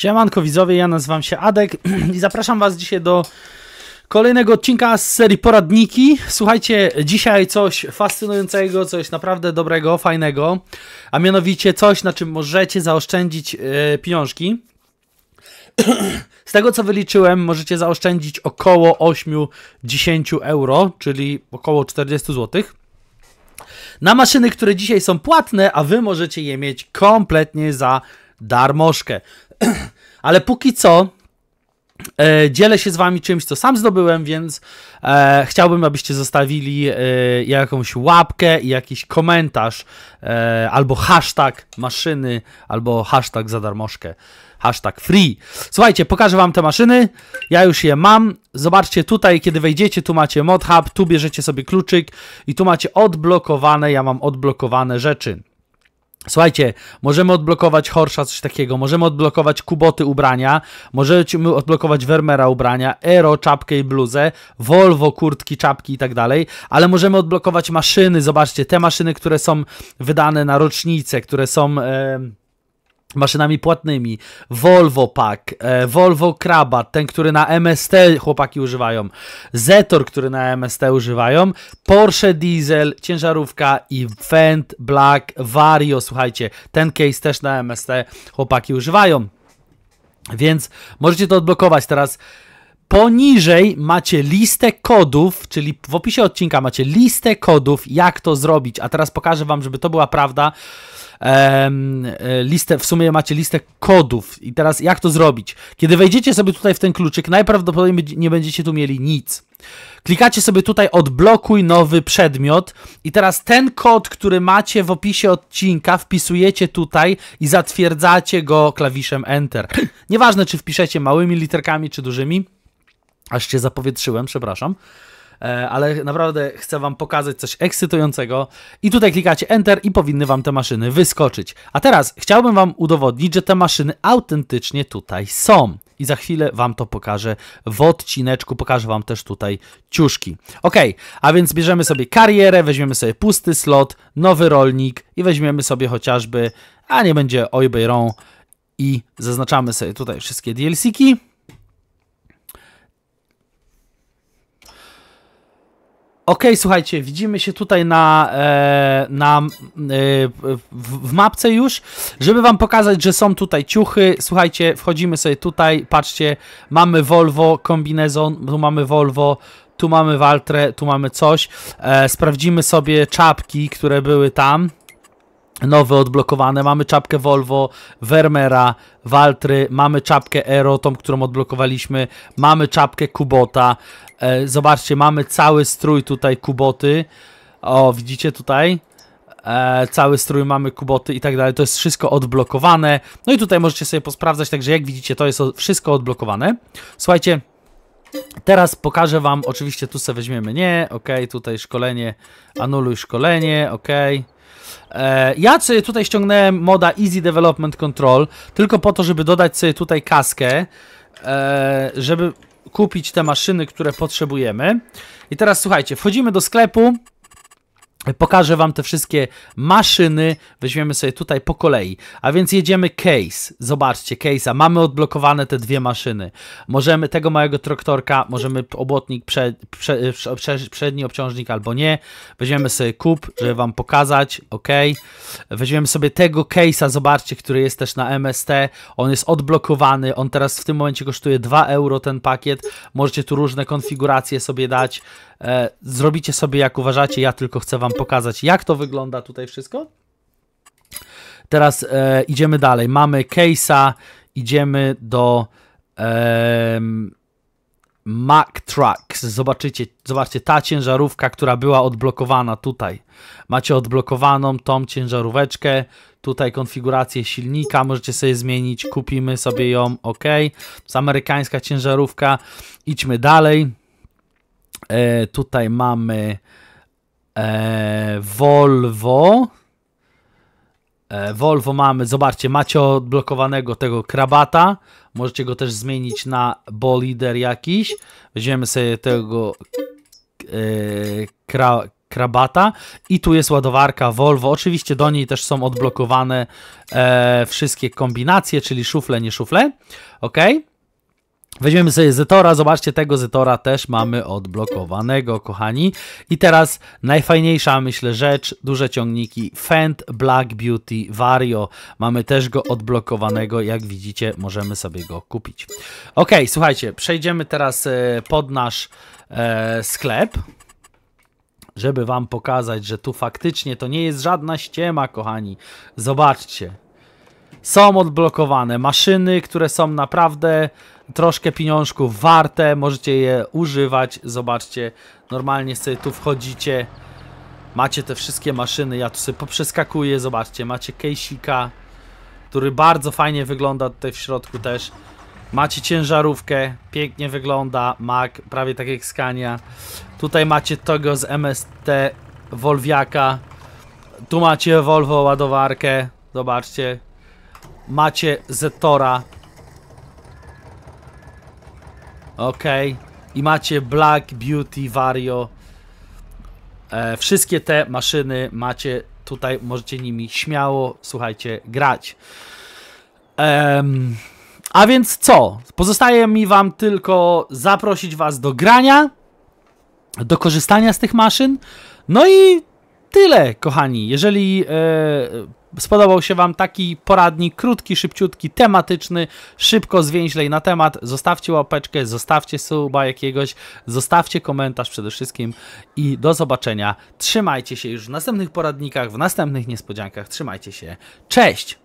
Siemanko widzowie, ja nazywam się Adek i zapraszam Was dzisiaj do kolejnego odcinka z serii Poradniki. Słuchajcie, dzisiaj coś fascynującego, coś naprawdę dobrego, fajnego, a mianowicie coś, na czym możecie zaoszczędzić yy, pieniążki. Z tego co wyliczyłem, możecie zaoszczędzić około 8-10 euro, czyli około 40 zł. Na maszyny, które dzisiaj są płatne, a wy możecie je mieć kompletnie za darmożkę. Ale póki co e, dzielę się z wami czymś, co sam zdobyłem, więc e, chciałbym, abyście zostawili e, jakąś łapkę i jakiś komentarz e, albo hashtag maszyny, albo hashtag za darmożkę. Hashtag free. Słuchajcie, pokażę wam te maszyny. Ja już je mam. Zobaczcie tutaj, kiedy wejdziecie, tu macie mod hub, tu bierzecie sobie kluczyk i tu macie odblokowane, ja mam odblokowane rzeczy. Słuchajcie, możemy odblokować Horsza, coś takiego, możemy odblokować Kuboty ubrania, możemy odblokować Wermera ubrania, Ero czapkę i bluzę, Volvo kurtki, czapki i tak dalej, ale możemy odblokować maszyny, zobaczcie, te maszyny, które są wydane na rocznicę, które są... E maszynami płatnymi, Volvo Pack, e, Volvo Krabat, ten, który na MST chłopaki używają, Zetor, który na MST używają, Porsche Diesel, ciężarówka i Fendt Black Vario, słuchajcie, ten case też na MST chłopaki używają. Więc możecie to odblokować teraz. Poniżej macie listę kodów, czyli w opisie odcinka macie listę kodów, jak to zrobić. A teraz pokażę Wam, żeby to była prawda. E, listę, w sumie macie listę kodów. I teraz jak to zrobić? Kiedy wejdziecie sobie tutaj w ten kluczyk, najprawdopodobniej nie będziecie tu mieli nic. Klikacie sobie tutaj odblokuj nowy przedmiot i teraz ten kod, który macie w opisie odcinka wpisujecie tutaj i zatwierdzacie go klawiszem Enter. Nieważne czy wpiszecie małymi literkami czy dużymi aż się zapowietrzyłem, przepraszam. E, ale naprawdę chcę Wam pokazać coś ekscytującego. I tutaj klikacie Enter i powinny Wam te maszyny wyskoczyć. A teraz chciałbym Wam udowodnić, że te maszyny autentycznie tutaj są i za chwilę Wam to pokażę w odcineczku, pokażę Wam też tutaj ciuszki. Ok, a więc bierzemy sobie karierę, weźmiemy sobie pusty slot, nowy rolnik i weźmiemy sobie chociażby, a nie będzie Oibeiron i zaznaczamy sobie tutaj wszystkie DLC-ki. OK, słuchajcie, widzimy się tutaj na, e, na, e, w, mapce już, żeby wam pokazać, że są tutaj ciuchy. Słuchajcie, wchodzimy sobie tutaj, patrzcie, mamy Volvo, kombinezon, tu mamy Volvo, tu mamy Waltre, tu mamy coś. E, sprawdzimy sobie czapki, które były tam nowe odblokowane, mamy czapkę Volvo, Vermeera, Waltry, mamy czapkę Aero, tą, którą odblokowaliśmy, mamy czapkę Kubota, e, zobaczcie, mamy cały strój tutaj Kuboty, o, widzicie tutaj? E, cały strój mamy, kuboty i tak dalej, to jest wszystko odblokowane, no i tutaj możecie sobie posprawdzać, także jak widzicie, to jest wszystko odblokowane. Słuchajcie, Teraz pokażę wam, oczywiście tu sobie weźmiemy nie, ok, tutaj szkolenie, anuluj szkolenie, ok. E, ja sobie tutaj ściągnąłem moda Easy Development Control, tylko po to, żeby dodać sobie tutaj kaskę, e, żeby kupić te maszyny, które potrzebujemy. I teraz słuchajcie, wchodzimy do sklepu, Pokażę Wam te wszystkie maszyny, weźmiemy sobie tutaj po kolei. A więc jedziemy case, zobaczcie case'a, mamy odblokowane te dwie maszyny. Możemy tego małego traktorka, możemy obłotnik, prze, prze, prze, przedni obciążnik albo nie. Weźmiemy sobie kup, żeby Wam pokazać, ok. Weźmiemy sobie tego case'a, zobaczcie, który jest też na MST. On jest odblokowany, on teraz w tym momencie kosztuje 2 euro ten pakiet. Możecie tu różne konfiguracje sobie dać. E, zrobicie sobie jak uważacie, ja tylko chcę Wam wam pokazać, jak to wygląda tutaj wszystko. Teraz e, idziemy dalej. Mamy case'a, idziemy do e, Mac Trucks. Zobaczycie, zobaczcie, ta ciężarówka, która była odblokowana tutaj. Macie odblokowaną tą ciężaróweczkę. Tutaj konfigurację silnika możecie sobie zmienić. Kupimy sobie ją, ok. To jest amerykańska ciężarówka. Idźmy dalej. E, tutaj mamy E, Volvo. E, Volvo mamy, zobaczcie, macie odblokowanego tego krabata. Możecie go też zmienić na bolider jakiś. Weźmiemy sobie tego e, kra, krabata i tu jest ładowarka Volvo. Oczywiście do niej też są odblokowane e, wszystkie kombinacje, czyli szufle, nie szufle. Ok. Weźmiemy sobie Zetora, zobaczcie, tego Zetora też mamy odblokowanego, kochani. I teraz najfajniejsza, myślę, rzecz, duże ciągniki Fend Black Beauty Vario. Mamy też go odblokowanego, jak widzicie, możemy sobie go kupić. Ok, słuchajcie, przejdziemy teraz e, pod nasz e, sklep żeby wam pokazać, że tu faktycznie to nie jest żadna ściema, kochani. Zobaczcie. Są odblokowane maszyny, które są naprawdę troszkę pieniążków warte, możecie je używać, zobaczcie, normalnie sobie tu wchodzicie, macie te wszystkie maszyny, ja tu sobie poprzeskakuję, zobaczcie, macie kejsika, który bardzo fajnie wygląda tutaj w środku też, macie ciężarówkę, pięknie wygląda, Mac, prawie tak jak Scania, tutaj macie tego z MST Wolviaka. tu macie Volvo ładowarkę, zobaczcie, macie Zetora, Okej. Okay. I macie Black, Beauty, Vario. E, wszystkie te maszyny macie tutaj, możecie nimi śmiało, słuchajcie, grać. Ehm, a więc co? Pozostaje mi wam tylko zaprosić was do grania, do korzystania z tych maszyn. No i tyle, kochani. Jeżeli e, spodobał się Wam taki poradnik, krótki, szybciutki, tematyczny, szybko, zwięźlej na temat. Zostawcie łapeczkę, zostawcie suba jakiegoś, zostawcie komentarz przede wszystkim i do zobaczenia. Trzymajcie się już w następnych poradnikach, w następnych niespodziankach. Trzymajcie się. Cześć!